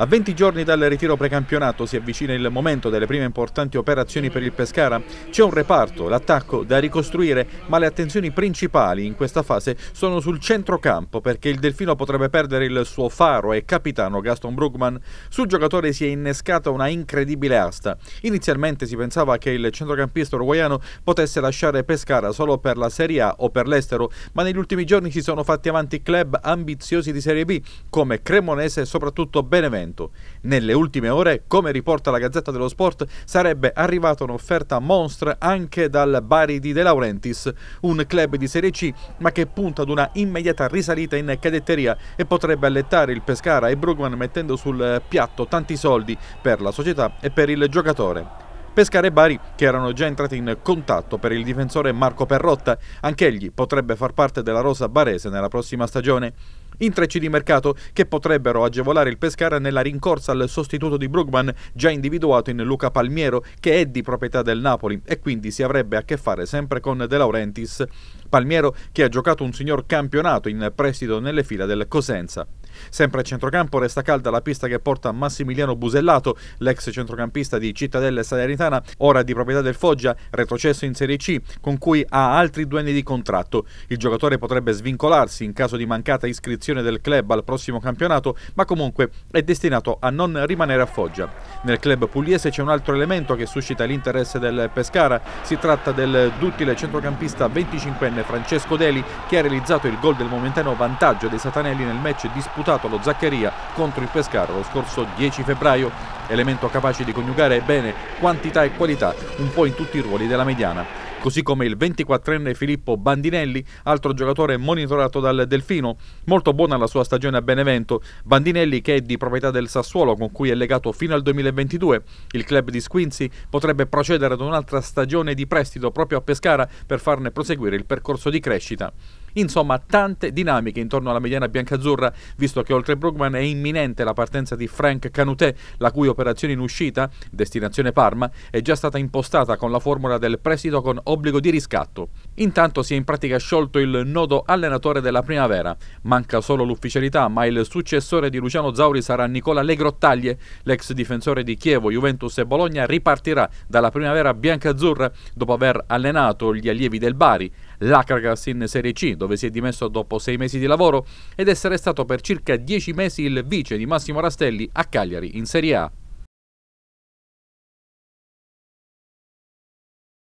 A 20 giorni dal ritiro precampionato si avvicina il momento delle prime importanti operazioni per il Pescara. C'è un reparto, l'attacco, da ricostruire, ma le attenzioni principali in questa fase sono sul centrocampo perché il Delfino potrebbe perdere il suo faro e capitano Gaston Brugman. Sul giocatore si è innescata una incredibile asta. Inizialmente si pensava che il centrocampista uruguaiano potesse lasciare Pescara solo per la Serie A o per l'estero, ma negli ultimi giorni si sono fatti avanti club ambiziosi di Serie B come Cremonese e soprattutto Benevento 100%. Nelle ultime ore, come riporta la Gazzetta dello Sport, sarebbe arrivata un'offerta monstre anche dal Bari di De Laurentiis, un club di Serie C ma che punta ad una immediata risalita in cadetteria e potrebbe allettare il Pescara e Brugman mettendo sul piatto tanti soldi per la società e per il giocatore. Pescara e Bari che erano già entrati in contatto per il difensore Marco Perrotta, anch'egli potrebbe far parte della rosa barese nella prossima stagione intrecci di mercato che potrebbero agevolare il Pescara nella rincorsa al sostituto di Brugman già individuato in Luca Palmiero che è di proprietà del Napoli e quindi si avrebbe a che fare sempre con De Laurentiis. Palmiero che ha giocato un signor campionato in prestito nelle fila del Cosenza. Sempre a centrocampo resta calda la pista che porta Massimiliano Busellato, l'ex centrocampista di Cittadella e Salernitana, ora di proprietà del Foggia, retrocesso in Serie C, con cui ha altri due anni di contratto. Il giocatore potrebbe svincolarsi in caso di mancata iscrizione del club al prossimo campionato, ma comunque è destinato a non rimanere a Foggia. Nel club pugliese c'è un altro elemento che suscita l'interesse del Pescara, si tratta del duttile centrocampista 25enne Francesco Deli che ha realizzato il gol del momentaneo vantaggio dei Satanelli nel match disputato valutato lo Zaccaria contro il Pescara lo scorso 10 febbraio, elemento capace di coniugare bene quantità e qualità un po' in tutti i ruoli della mediana così come il 24enne Filippo Bandinelli, altro giocatore monitorato dal Delfino. Molto buona la sua stagione a Benevento, Bandinelli che è di proprietà del Sassuolo con cui è legato fino al 2022. Il club di Squinzi potrebbe procedere ad un'altra stagione di prestito proprio a Pescara per farne proseguire il percorso di crescita. Insomma, tante dinamiche intorno alla mediana biancazzurra, visto che oltre Brugman è imminente la partenza di Frank Canutè, la cui operazione in uscita, destinazione Parma, è già stata impostata con la formula del prestito con obbligo di riscatto. Intanto si è in pratica sciolto il nodo allenatore della primavera. Manca solo l'ufficialità, ma il successore di Luciano Zauri sarà Nicola Legrottaglie, l'ex difensore di Chievo, Juventus e Bologna, ripartirà dalla primavera biancazzurra dopo aver allenato gli allievi del Bari, l'Acragas in Serie C, dove si è dimesso dopo sei mesi di lavoro, ed essere stato per circa dieci mesi il vice di Massimo Rastelli a Cagliari in Serie A.